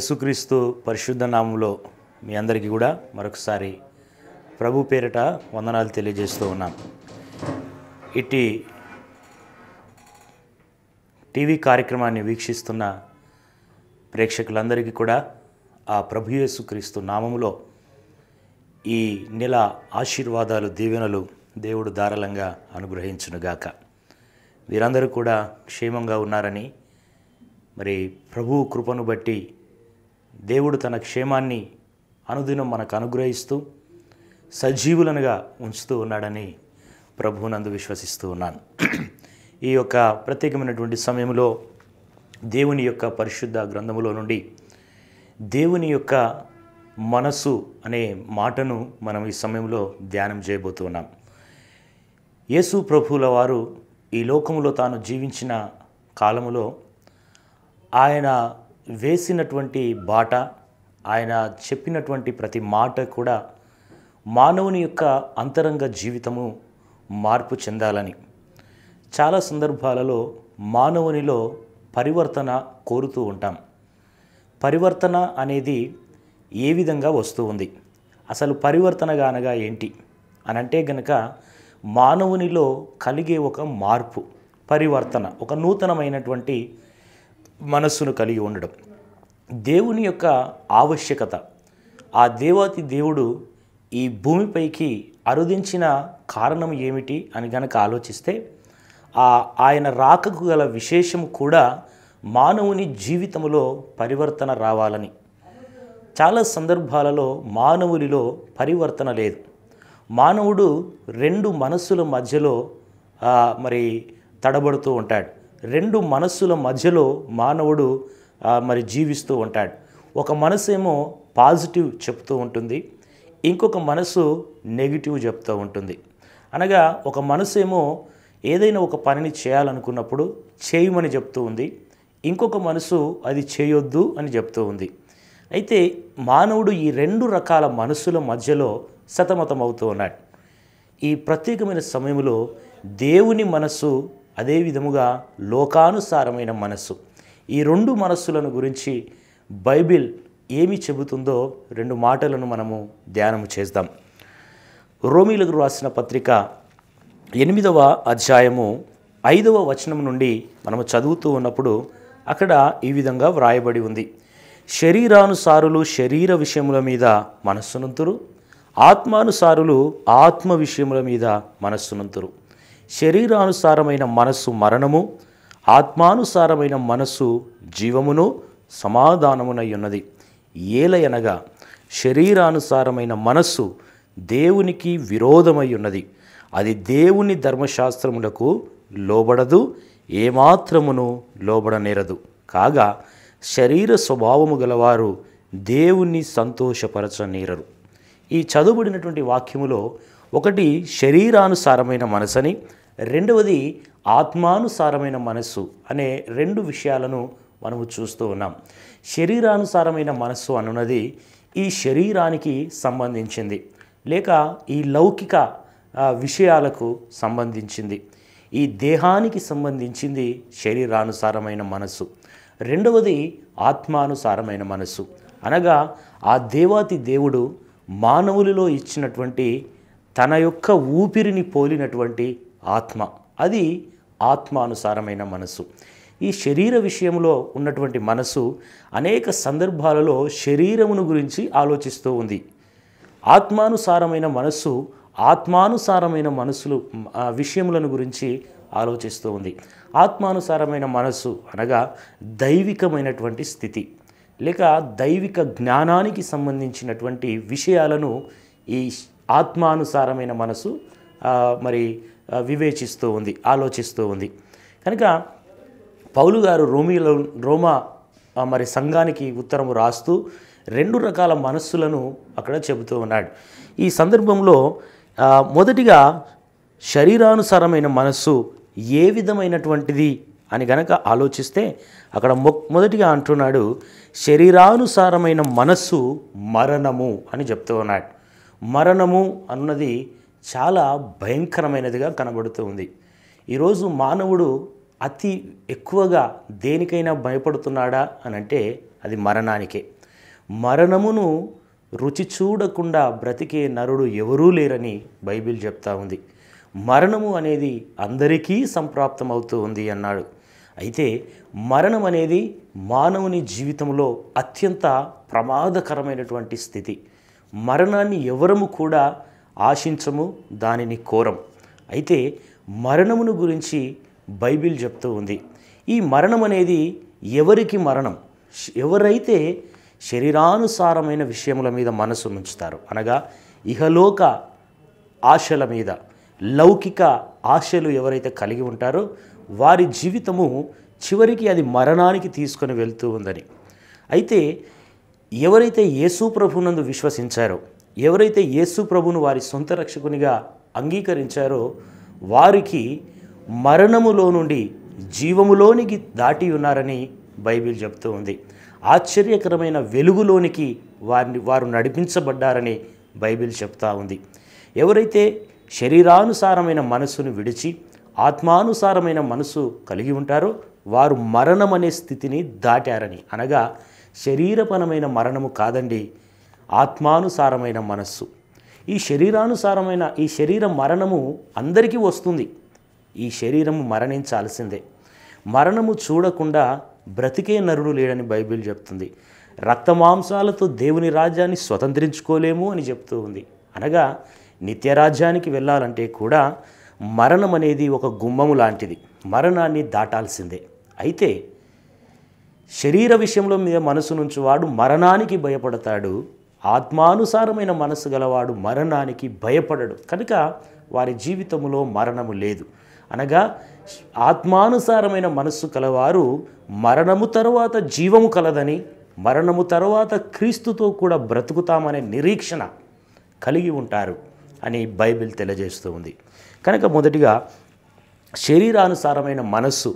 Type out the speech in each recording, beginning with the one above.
యేసుక్రీస్తు పరిశుద్ధ నామంలో మీ అందరికీ కూడా మరొకసారి ప్రభు పేరిట వందనాలు తెలియజేస్తూ ఉన్నాం ఇటీ టీవీ కార్యక్రమాన్ని వీక్షిస్తున్న ప్రేక్షకులందరికీ కూడా ఆ ప్రభు యేసుక్రీస్తు నామంలో ఈ నెల ఆశీర్వాదాలు దీవెనలు దేవుడు ధారాళంగా అనుగ్రహించునుగాక వీరందరూ కూడా క్షేమంగా ఉన్నారని మరి ప్రభువు కృపను బట్టి దేవుడు తన క్షేమాన్ని అనుదినం మనకు అనుగ్రహిస్తూ సజీవులనుగా ఉంచుతూ ఉన్నాడని ప్రభువునందు విశ్వసిస్తూ ఉన్నాను ఈ యొక్క ప్రత్యేకమైనటువంటి సమయంలో దేవుని యొక్క పరిశుద్ధ గ్రంథములో నుండి దేవుని యొక్క మనసు అనే మాటను మనం ఈ సమయంలో ధ్యానం చేయబోతున్నాం యేసు ప్రభువుల వారు ఈ లోకంలో తాను జీవించిన కాలములో ఆయన వేసినటువంటి బాట ఆయన చెప్పినటువంటి ప్రతి మాట కూడా మానవుని యొక్క అంతరంగ జీవితము మార్పు చెందాలని చాలా సందర్భాలలో మానవునిలో పరివర్తన కోరుతూ ఉంటాం పరివర్తన అనేది ఏ విధంగా వస్తూ ఉంది అసలు పరివర్తనగా అనగా ఏంటి అని అంటే గనక మానవునిలో కలిగే ఒక మార్పు పరివర్తన ఒక నూతనమైనటువంటి మనస్సును కలిగి ఉండడం దేవుని యొక్క ఆవశ్యకత ఆ దేవాతి దేవుడు ఈ భూమిపైకి అరుదించిన కారణం ఏమిటి అని గనక ఆలోచిస్తే ఆ ఆయన రాకకు గల విశేషం కూడా మానవుని జీవితంలో పరివర్తన రావాలని చాలా సందర్భాలలో మానవునిలో పరివర్తన లేదు మానవుడు రెండు మనస్సుల మధ్యలో మరి తడబడుతూ ఉంటాడు రెండు మనస్సుల మధ్యలో మానవుడు మరి జీవిస్తూ ఉంటాడు ఒక మనసేమో పాజిటివ్ చెప్తూ ఉంటుంది ఇంకొక మనసు నెగిటివ్ చెప్తూ ఉంటుంది అనగా ఒక మనసేమో ఏదైనా ఒక పనిని చేయాలనుకున్నప్పుడు చేయమని చెప్తూ ఉంది ఇంకొక మనసు అది చేయొద్దు అని చెప్తూ ఉంది అయితే మానవుడు ఈ రెండు రకాల మనసుల మధ్యలో సతమతం అవుతూ ఉన్నాడు ఈ ప్రత్యేకమైన సమయంలో దేవుని మనస్సు అదే విధముగా లోకానుసారమైన మనస్సు ఈ రెండు మనస్సులను గురించి బైబిల్ ఏమి చెబుతుందో రెండు మాటలను మనము ధ్యానము చేద్దాం రోమిలకు రాసిన పత్రిక ఎనిమిదవ అధ్యాయము ఐదవ వచనం నుండి మనము చదువుతూ ఉన్నప్పుడు అక్కడ ఈ విధంగా వ్రాయబడి ఉంది శరీరానుసారులు శరీర విషయముల మీద మనస్సునంతురు ఆత్మానుసారులు ఆత్మ విషయముల మీద మనస్సునంతురు శరీరానుసారమైన మనస్సు మరణము ఆత్మానుసారమైన మనస్సు జీవమును సమాధానమునై ఉన్నది ఏలయనగా శరీరానుసారమైన మనస్సు దేవునికి విరోధమై ఉన్నది అది దేవుని ధర్మశాస్త్రములకు లోబడదు ఏమాత్రమును లోబడనేరదు కాగా శరీర స్వభావము గలవారు దేవుణ్ణి సంతోషపరచనీరరు ఈ చదువుబడినటువంటి వాక్యములో ఒకటి శరీరానుసారమైన మనసని రెండవది ఆత్మానుసారమైన మనస్సు అనే రెండు విషయాలను మనము చూస్తూ ఉన్నాం శరీరానుసారమైన మనస్సు అనున్నది ఈ శరీరానికి సంబంధించింది లేక ఈ లౌకిక విషయాలకు సంబంధించింది ఈ దేహానికి సంబంధించింది శరీరానుసారమైన మనస్సు రెండవది ఆత్మానుసారమైన మనస్సు అనగా ఆ దేవాతి దేవుడు మానవులలో ఇచ్చినటువంటి తన యొక్క ఊపిరిని పోలినటువంటి ఆత్మ అది ఆత్మానుసారమైన మనసు ఈ శరీర విషయంలో ఉన్నటువంటి మనసు అనేక సందర్భాలలో శరీరమును గురించి ఆలోచిస్తూ ఉంది ఆత్మానుసారమైన మనస్సు ఆత్మానుసారమైన మనసులు విషయములను గురించి ఆలోచిస్తూ ఉంది ఆత్మానుసారమైన మనస్సు అనగా దైవికమైనటువంటి స్థితి లేక దైవిక జ్ఞానానికి సంబంధించినటువంటి విషయాలను ఈ ఆత్మానుసారమైన మనసు మరి వివేచిస్తూ ఉంది ఆలోచిస్తూ ఉంది కనుక పౌలు గారు రోమిలో రోమా మరి సంఘానికి ఉత్తరము రాస్తూ రెండు రకాల మనస్సులను అక్కడ చెబుతూ ఉన్నాడు ఈ సందర్భంలో మొదటిగా శరీరానుసారమైన మనస్సు ఏ విధమైనటువంటిది అని గనక ఆలోచిస్తే అక్కడ మొ మొదటిగా అంటున్నాడు శరీరానుసారమైన మనస్సు మరణము అని చెప్తూ ఉన్నాడు మరణము అన్నది చాలా భయంకరమైనదిగా కనబడుతూ ఉంది ఈరోజు మానవుడు అతి ఎక్కువగా దేనికైనా భయపడుతున్నాడా అని అంటే అది మరణానికే మరణమును రుచి చూడకుండా బ్రతికే నరుడు ఎవరూ లేరని బైబిల్ చెప్తా ఉంది మరణము అనేది అందరికీ సంప్రాప్తం అవుతూ ఉంది అన్నాడు అయితే మరణం అనేది మానవుని జీవితంలో అత్యంత ప్రమాదకరమైనటువంటి స్థితి మరణాన్ని ఎవరము కూడా ఆశించము దానిని కోరం అయితే మరణమును గురించి బైబిల్ చెప్తూ ఉంది ఈ మరణం అనేది ఎవరికి మరణం ఎవరైతే శరీరానుసారమైన విషయముల మీద మనసు ఉంచుతారు అనగా ఇహలోక ఆశల మీద లౌకిక ఆశలు ఎవరైతే కలిగి ఉంటారో వారి జీవితము చివరికి అది మరణానికి తీసుకొని వెళ్తూ ఉందని అయితే ఎవరైతే యేసు ప్రభునందు విశ్వసించారో ఎవరైతే యేసు ప్రభును వారి సొంత రక్షకునిగా అంగీకరించారో వారికి మరణములో నుండి జీవములోనికి దాటి ఉన్నారని బైబిల్ చెప్తూ ఉంది ఆశ్చర్యకరమైన వెలుగులోనికి వారిని వారు నడిపించబడ్డారని బైబిల్ చెప్తా ఉంది ఎవరైతే శరీరానుసారమైన మనసును విడిచి ఆత్మానుసారమైన మనసు కలిగి ఉంటారో వారు మరణం అనే స్థితిని దాటారని అనగా శరీరపరమైన మరణము కాదండి ఆత్మానుసారమైన మనస్సు ఈ శరీరానుసారమైన ఈ శరీర మరణము అందరికీ వస్తుంది ఈ శరీరము మరణించాల్సిందే మరణము చూడకుండా బ్రతికే నరుడు లేడని బైబిల్ చెప్తుంది రక్తమాంసాలతో దేవుని రాజ్యాన్ని స్వతంత్రించుకోలేము అని చెప్తూ ఉంది అనగా నిత్యరాజ్యానికి వెళ్ళాలంటే కూడా మరణం అనేది ఒక గుమ్మము లాంటిది మరణాన్ని దాటాల్సిందే అయితే శరీర విషయంలో మీద మనసు నుంచి వాడు మరణానికి భయపడతాడు ఆత్మానుసారమైన మనసు గలవాడు మరణానికి భయపడడు కనుక వారి జీవితంలో మరణము లేదు అనగా ఆత్మానుసారమైన మనస్సు కలవారు మరణము తరువాత జీవము కలదని మరణము తరువాత క్రీస్తుతో కూడా బ్రతుకుతామనే నిరీక్షణ కలిగి ఉంటారు అని బైబిల్ తెలియజేస్తూ ఉంది కనుక మొదటిగా శరీరానుసారమైన మనస్సు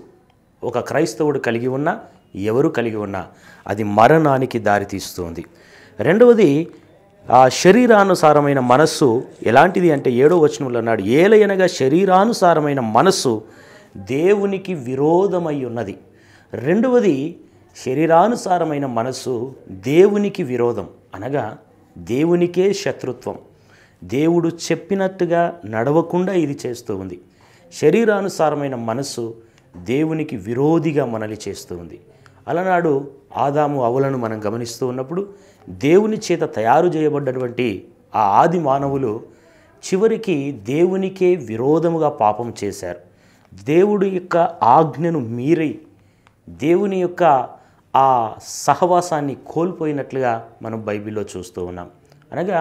ఒక క్రైస్తవుడు కలిగి ఉన్నా ఎవరు కలిగి ఉన్నా అది మరణానికి దారితీస్తుంది రెండవది ఆ శరీరానుసారమైన మనస్సు ఎలాంటిది అంటే ఏడో వచనంలో అన్నాడు ఏలయనగా శరీరానుసారమైన మనస్సు దేవునికి విరోధమై ఉన్నది రెండవది శరీరానుసారమైన మనస్సు దేవునికి విరోధం అనగా దేవునికే శత్రుత్వం దేవుడు చెప్పినట్టుగా నడవకుండా ఇది చేస్తూ ఉంది శరీరానుసారమైన మనస్సు దేవునికి విరోధిగా మనల్ని చేస్తూ ఉంది అలనాడు ఆదాము అవులను మనం గమనిస్తూ ఉన్నప్పుడు దేవుని చేత తయారు చేయబడ్డటువంటి ఆ ఆది మానవులు చివరికి దేవునికే విరోధముగా పాపం చేశారు దేవుడి యొక్క ఆజ్ఞను మీరై దేవుని యొక్క ఆ సహవాసాన్ని కోల్పోయినట్లుగా మనం బైబిల్లో చూస్తూ ఉన్నాం అనగా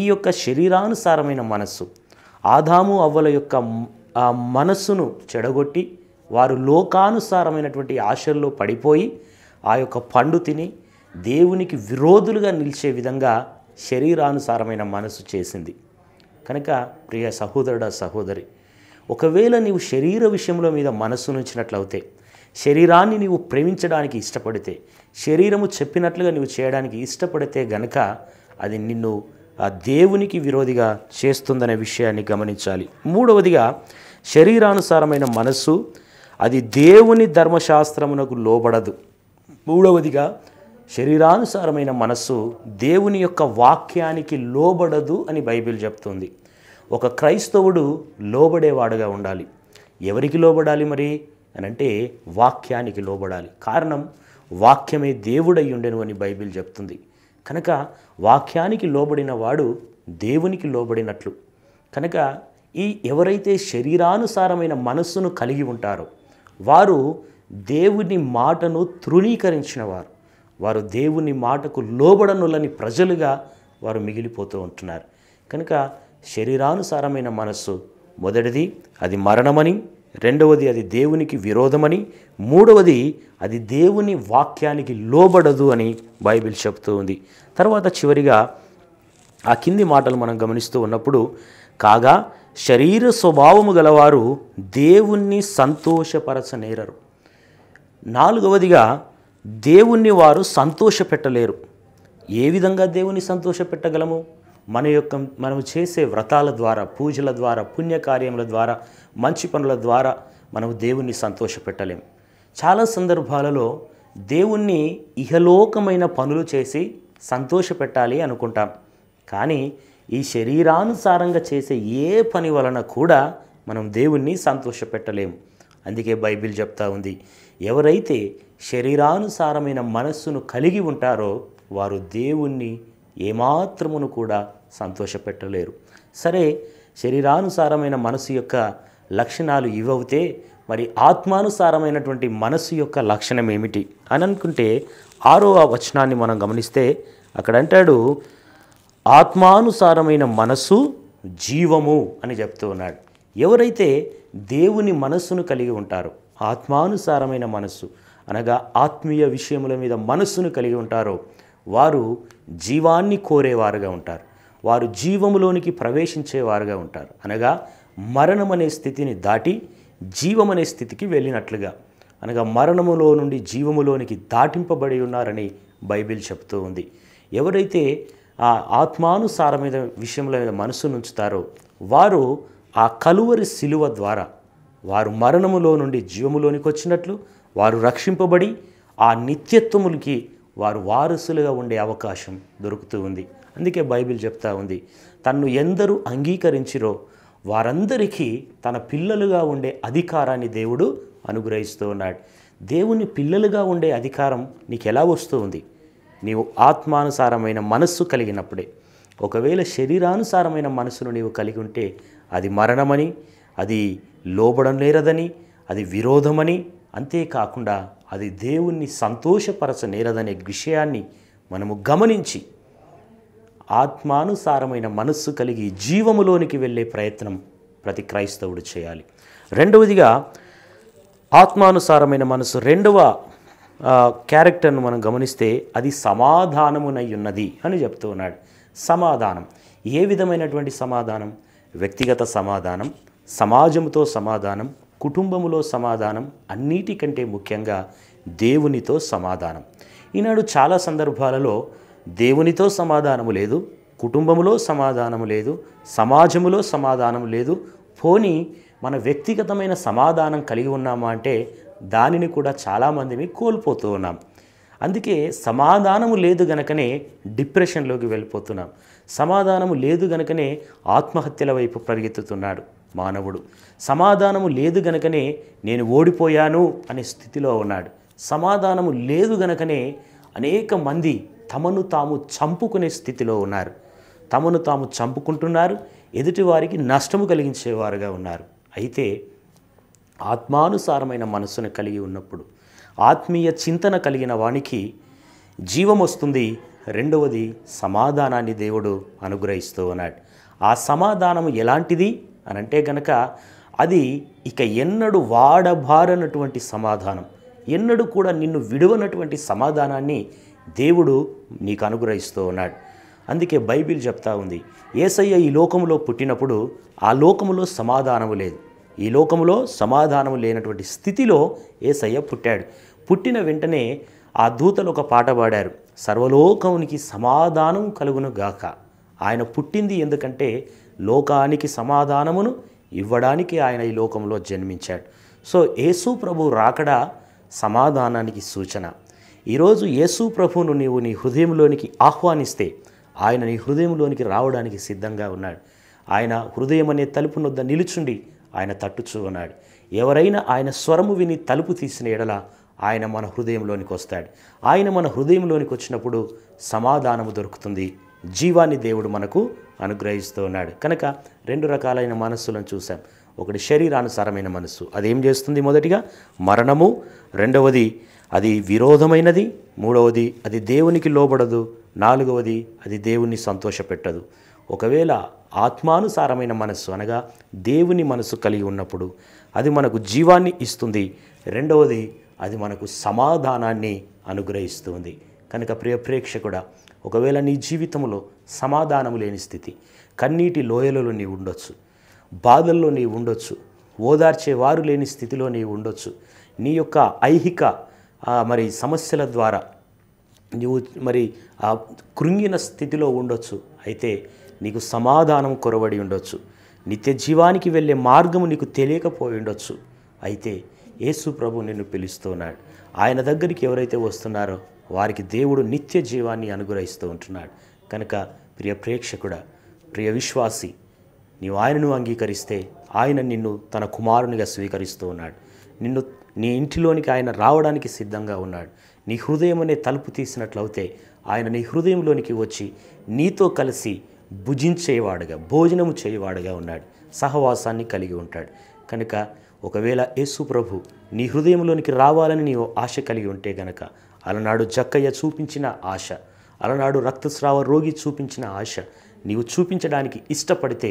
ఈ యొక్క శరీరానుసారమైన మనస్సు ఆదాము అవ్వల యొక్క మనస్సును చెడగొట్టి వారు లోకానుసారమైనటువంటి ఆశల్లో పడిపోయి ఆ యొక్క పండు తిని దేవునికి విరోధులుగా నిలిచే విధంగా శరీరానుసారమైన మనసు చేసింది కనుక ప్రియ సహోదరుడ సహోదరి ఒకవేళ నీవు శరీర విషయంలో మీద మనస్సు నుంచినట్లయితే శరీరాన్ని నీవు ప్రేమించడానికి ఇష్టపడితే శరీరము చెప్పినట్లుగా నీవు చేయడానికి ఇష్టపడితే గనక అది నిన్ను ఆ దేవునికి విరోధిగా చేస్తుందనే విషయాన్ని గమనించాలి మూడవదిగా శరీరానుసారమైన మనస్సు అది దేవుని ధర్మశాస్త్రమునకు లోబడదు మూడవదిగా శరీరానుసారమైన మనస్సు దేవుని యొక్క వాక్యానికి లోబడదు అని బైబిల్ చెప్తుంది ఒక క్రైస్తవుడు లోబడేవాడుగా ఉండాలి ఎవరికి లోబడాలి మరి అని అంటే వాక్యానికి లోబడాలి కారణం వాక్యమే దేవుడై ఉండెను అని బైబిల్ చెప్తుంది కనుక వాక్యానికి లోబడిన వాడు దేవునికి లోబడినట్లు కనుక ఈ ఎవరైతే శరీరానుసారమైన మనస్సును కలిగి ఉంటారో వారు దేవుని మాటను తృణీకరించిన వారు వారు దేవుని మాటకు లోబడనులని ప్రజలుగా వారు మిగిలిపోతూ ఉంటున్నారు కనుక శరీరానుసారమైన మనస్సు మొదటిది అది మరణమని రెండవది అది దేవునికి విరోధమని మూడవది అది దేవుని వాక్యానికి లోబడదు అని బైబిల్ చెబుతూ ఉంది తర్వాత చివరిగా ఆ కింది మాటలు మనం గమనిస్తూ ఉన్నప్పుడు కాగా శరీర స్వభావము గలవారు దేవుణ్ణి సంతోషపరచనేరరు నాలుగవదిగా దేవుణ్ణి వారు సంతోషపెట్టలేరు ఏ విధంగా దేవుని సంతోషపెట్టగలము మన యొక్క మనం చేసే వ్రతాల ద్వారా పూజల ద్వారా పుణ్యకార్యముల ద్వారా మంచి పనుల ద్వారా మనం దేవుణ్ణి సంతోషపెట్టలేము చాలా సందర్భాలలో దేవుణ్ణి ఇహలోకమైన పనులు చేసి సంతోషపెట్టాలి అనుకుంటాం కానీ ఈ శరీరానుసారంగా చేసే ఏ పని వలన కూడా మనం దేవుణ్ణి సంతోషపెట్టలేము అందుకే బైబిల్ చెప్తా ఉంది ఎవరైతే శరీరానుసారమైన మనస్సును కలిగి ఉంటారో వారు దేవుణ్ణి ఏమాత్రమును కూడా సంతోషపెట్టలేరు సరే శరీరానుసారమైన మనసు యొక్క లక్షణాలు ఇవవుతే మరి ఆత్మానుసారమైనటువంటి మనస్సు యొక్క లక్షణం ఏమిటి అని అనుకుంటే ఆరో వచనాన్ని మనం గమనిస్తే అక్కడ అంటాడు ఆత్మానుసారమైన మనసు జీవము అని చెప్తూ ఉన్నాడు ఎవరైతే దేవుని మనస్సును కలిగి ఉంటారు ఆత్మానుసారమైన మనస్సు అనగా ఆత్మీయ విషయముల మీద మనస్సును కలిగి ఉంటారో వారు జీవాన్ని కోరేవారుగా ఉంటారు వారు జీవములోనికి ప్రవేశించేవారుగా ఉంటారు అనగా మరణం అనే స్థితిని దాటి జీవం అనే స్థితికి వెళ్ళినట్లుగా అనగా మరణములో నుండి జీవములోనికి దాటింపబడి ఉన్నారని బైబిల్ చెబుతూ ఉంది ఎవరైతే ఆ ఆత్మానుసారమైన మీద మనసును ఉంచుతారో వారు ఆ కలువరి శిలువ ద్వారా వారు మరణములో నుండి జీవములోనికి వచ్చినట్లు వారు రక్షింపబడి ఆ నిత్యత్వములకి వారు వారసులుగా ఉండే అవకాశం దొరుకుతూ ఉంది అందుకే బైబిల్ చెప్తా ఉంది తన్ను ఎందరూ అంగీకరించిరో వారందరికీ తన పిల్లలుగా ఉండే అధికారాన్ని దేవుడు అనుగ్రహిస్తూ ఉన్నాడు దేవుని పిల్లలుగా ఉండే అధికారం నీకు ఎలా వస్తూ ఉంది నీవు ఆత్మానుసారమైన మనస్సు కలిగినప్పుడే ఒకవేళ శరీరానుసారమైన మనసును నీవు కలిగి ఉంటే అది మరణమని అది లోబడం నేరదని అది విరోధమని అంతేకాకుండా అది దేవుణ్ణి సంతోషపరచ నేరదనే విషయాన్ని మనము గమనించి ఆత్మానుసారమైన మనస్సు కలిగి జీవములోనికి వెళ్ళే ప్రయత్నం ప్రతి క్రైస్తవుడు చేయాలి రెండవదిగా ఆత్మానుసారమైన మనసు రెండవ క్యారెక్టర్ను మనం గమనిస్తే అది సమాధానమునై ఉన్నది అని చెప్తూ ఉన్నాడు సమాధానం ఏ విధమైనటువంటి సమాధానం వ్యక్తిగత సమాధానం సమాజంతో సమాధానం కుటుంబములో సమాధానం అన్నిటికంటే ముఖ్యంగా దేవునితో సమాధానం ఈనాడు చాలా సందర్భాలలో దేవునితో సమాధానము లేదు కుటుంబంలో సమాధానం లేదు సమాజంలో సమాధానం లేదు పోని మన వ్యక్తిగతమైన సమాధానం కలిగి ఉన్నామా అంటే దానిని కూడా చాలామందిని కోల్పోతూ ఉన్నాం అందుకే సమాధానము లేదు గనకనే డిప్రెషన్లోకి వెళ్ళిపోతున్నాం సమాధానము లేదు గనకనే ఆత్మహత్యల వైపు పరిగెత్తుతున్నాడు మానవుడు సమాధానము లేదు గనకనే నేను ఓడిపోయాను అనే స్థితిలో ఉన్నాడు సమాధానము లేదు గనకనే అనేక మంది తమను తాము చంపుకునే స్థితిలో ఉన్నారు తమను తాము చంపుకుంటున్నారు ఎదుటి వారికి నష్టము కలిగించేవారుగా ఉన్నారు అయితే ఆత్మానుసారమైన మనసును కలిగి ఉన్నప్పుడు ఆత్మీయ చింతన కలిగిన వానికి జీవం వస్తుంది రెండవది సమాధానాన్ని దేవుడు అనుగ్రహిస్తూ ఉన్నాడు ఆ సమాధానం ఎలాంటిది అని అంటే గనక అది ఇక ఎన్నడు వాడబారనటువంటి సమాధానం ఎన్నడు కూడా నిన్ను విడవనటువంటి సమాధానాన్ని దేవుడు నీకు అనుగ్రహిస్తూ ఉన్నాడు అందుకే బైబిల్ చెప్తా ఉంది ఏసయ్య ఈ లోకంలో పుట్టినప్పుడు ఆ లోకంలో సమాధానము లేదు ఈ లోకములో సమాధానం లేనటువంటి స్థితిలో ఏసయ్య పుట్టాడు పుట్టిన వెంటనే ఆ దూతలు ఒక పాట పాడారు సర్వలోకమునికి సమాధానం కలుగును గాక ఆయన పుట్టింది ఎందుకంటే లోకానికి సమాధానమును ఇవ్వడానికి ఆయన ఈ లోకంలో జన్మించాడు సో యేసు ప్రభు రాకడా సమాధానానికి సూచన ఈరోజు యేసు ప్రభువును నీవు నీ హృదయంలోనికి ఆహ్వానిస్తే ఆయన నీ హృదయంలోనికి రావడానికి సిద్ధంగా ఉన్నాడు ఆయన హృదయం అనే తలుపునొద్ద నిలుచుండి ఆయన తట్టుచున్నాడు ఎవరైనా ఆయన స్వరము విని తలుపు తీసిన ఎడల ఆయన మన హృదయంలోనికి వస్తాడు ఆయన మన హృదయంలోనికి వచ్చినప్పుడు సమాధానము దొరుకుతుంది జీవాన్ని దేవుడు మనకు అనుగ్రహిస్తూ ఉన్నాడు కనుక రెండు రకాలైన మనస్సులను చూశాం ఒకటి శరీరానుసారమైన మనస్సు అదేం చేస్తుంది మొదటిగా మరణము రెండవది అది విరోధమైనది మూడవది అది దేవునికి లోబడదు నాలుగవది అది దేవుణ్ణి సంతోషపెట్టదు ఒకవేళ ఆత్మానుసారమైన మనస్సు అనగా దేవుని మనసు కలిగి ఉన్నప్పుడు అది మనకు జీవాన్ని ఇస్తుంది రెండవది అది మనకు సమాధానాన్ని అనుగ్రహిస్తుంది కనుక ప్రియ ప్రేక్షకుడ ఒకవేళ నీ జీవితంలో సమాధానం లేని స్థితి కన్నీటి లోయలలో నీవు ఉండొచ్చు బాధల్లో నీవు ఉండొచ్చు ఓదార్చేవారు లేని స్థితిలో నీవు ఉండొచ్చు నీ యొక్క ఐహిక మరి సమస్యల ద్వారా నీవు మరి ఆ కృంగిన స్థితిలో ఉండొచ్చు అయితే నీకు సమాధానం కొరవడి ఉండొచ్చు నిత్య జీవానికి వెళ్ళే మార్గము నీకు తెలియకపోయి ఉండొచ్చు అయితే యేసు ప్రభు నిన్ను పిలుస్తున్నాడు ఆయన దగ్గరికి ఎవరైతే వస్తున్నారో వారికి దేవుడు నిత్య జీవాన్ని అనుగ్రహిస్తూ ఉంటున్నాడు కనుక ప్రియ ప్రేక్షకుడ ప్రియ విశ్వాసి నీవు ఆయనను అంగీకరిస్తే ఆయన నిన్ను తన కుమారునిగా స్వీకరిస్తూ ఉన్నాడు నిన్ను నీ ఇంటిలోనికి ఆయన రావడానికి సిద్ధంగా ఉన్నాడు నీ హృదయం అనే తలుపు తీసినట్లయితే ఆయన నీ హృదయంలోనికి వచ్చి నీతో కలిసి భుజించేవాడుగా భోజనము చేయవాడుగా ఉన్నాడు సహవాసాన్ని కలిగి ఉంటాడు కనుక ఒకవేళ యేసు ప్రభు నీ హృదయంలోనికి రావాలని నీవు ఆశ కలిగి ఉంటే గనక అలనాడు జక్కయ్య చూపించిన ఆశ అలనాడు రక్తస్రావ రోగి చూపించిన ఆశ నీవు చూపించడానికి ఇష్టపడితే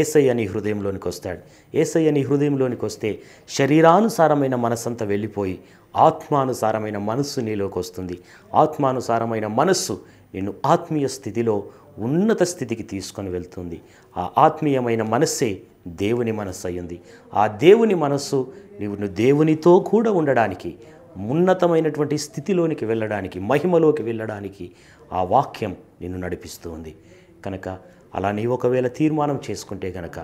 ఏసయ్య నీ హృదయంలోనికి వస్తాడు ఏసయ్య నీ హృదయంలోనికి వస్తే శరీరానుసారమైన మనసంతా వెళ్ళిపోయి ఆత్మానుసారమైన మనస్సు నీలోకి వస్తుంది ఆత్మానుసారమైన మనస్సు నిన్ను ఆత్మీయ స్థితిలో ఉన్నత స్థితికి తీసుకొని వెళ్తుంది ఆ ఆత్మీయమైన మనస్సే దేవుని మనస్సు అయ్యింది ఆ దేవుని మనస్సు నీవు దేవునితో కూడా ఉండడానికి ఉన్నతమైనటువంటి స్థితిలోనికి వెళ్ళడానికి మహిమలోకి వెళ్ళడానికి ఆ వాక్యం నిన్ను నడిపిస్తుంది కనుక అలా నీ ఒకవేళ తీర్మానం చేసుకుంటే గనక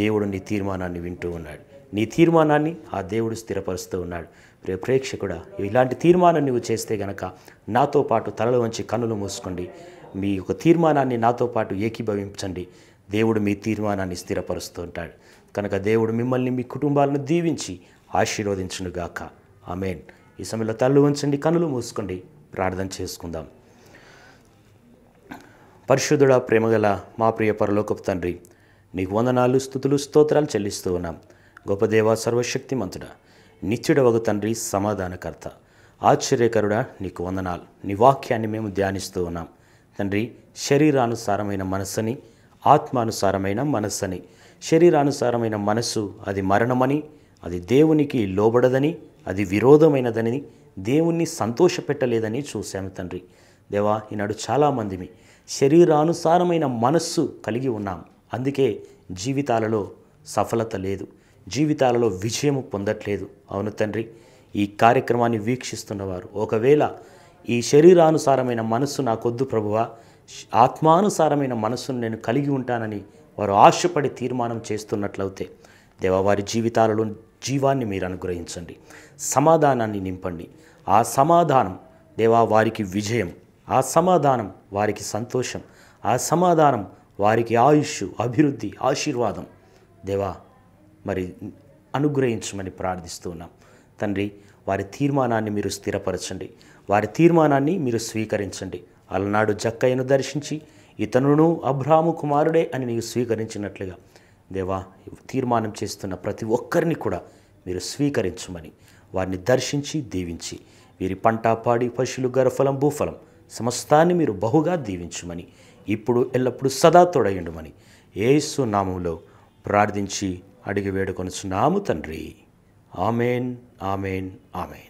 దేవుడు నీ తీర్మానాన్ని వింటూ ఉన్నాడు నీ తీర్మానాన్ని ఆ దేవుడు స్థిరపరుస్తూ ఉన్నాడు ప్రే ప్రేక్షకుడ ఇలాంటి తీర్మానం నువ్వు చేస్తే గనక నాతో పాటు తలలు వంచి కన్నులు మూసుకోండి మీ యొక్క తీర్మానాన్ని నాతో పాటు ఏకీభవించండి దేవుడు మీ తీర్మానాన్ని స్థిరపరుస్తూ ఉంటాడు కనుక దేవుడు మిమ్మల్ని మీ కుటుంబాలను దీవించి ఆశీర్వదించునుగాక ఆమెన్ ఈ సమయంలో తల్లు ఉంచండి కనులు మూసుకోండి ప్రార్థన చేసుకుందాం పరిశుద్ధుడ ప్రేమగల మా ప్రియ పరలోకపు తండ్రి నీకు వందనాలు స్థుతులు స్తోత్రాలు చెల్లిస్తూ ఉన్నాం గొప్పదేవ సర్వశక్తి మంతుడ ఒక తండ్రి సమాధానకర్త ఆశ్చర్యకరుడ నీకు వందనాలు నీ వాక్యాన్ని మేము ధ్యానిస్తూ ఉన్నాం తండ్రి శరీరానుసారమైన మనస్సుని ఆత్మానుసారమైన మనస్సని శరీరానుసారమైన మనస్సు అది మరణమని అది దేవునికి లోబడదని అది విరోధమైనదని దేవుణ్ణి సంతోషపెట్టలేదని చూశాము తండ్రి దేవా ఈనాడు చాలామందిమి శరీరానుసారమైన మనస్సు కలిగి ఉన్నాం అందుకే జీవితాలలో సఫలత లేదు జీవితాలలో విజయము పొందట్లేదు అవును తండ్రి ఈ కార్యక్రమాన్ని వీక్షిస్తున్నవారు ఒకవేళ ఈ శరీరానుసారమైన మనస్సు నాకొద్దు ప్రభువా ఆత్మానుసారమైన మనస్సును నేను కలిగి ఉంటానని వారు ఆశపడి తీర్మానం చేస్తున్నట్లయితే దేవవారి జీవితాలలో జీవాన్ని మీరు అనుగ్రహించండి సమాధానాన్ని నింపండి ఆ సమాధానం దేవా వారికి విజయం ఆ సమాధానం వారికి సంతోషం ఆ సమాధానం వారికి ఆయుష్ అభివృద్ధి ఆశీర్వాదం దేవా మరి అనుగ్రహించమని ప్రార్థిస్తున్నాం తండ్రి వారి తీర్మానాన్ని మీరు స్థిరపరచండి వారి తీర్మానాన్ని మీరు స్వీకరించండి అలనాడు జక్కయ్యను దర్శించి ఇతనును అబ్రాహము కుమారుడే అని నీవు స్వీకరించినట్లుగా దేవా తీర్మానం చేస్తున్న ప్రతి ఒక్కరిని కూడా మీరు స్వీకరించమని వారిని దర్శించి దీవించి వీరి పంట పాడి పశువులు గర్ఫలం భూఫలం సమస్తాన్ని మీరు బహుగా దీవించమని ఇప్పుడు ఎల్లప్పుడూ సదా తోడయండుమని ఏసు నామంలో ప్రార్థించి అడిగి వేడుకొనుచున్నాము తండ్రి ఆమెన్ ఆమెన్ ఆమెన్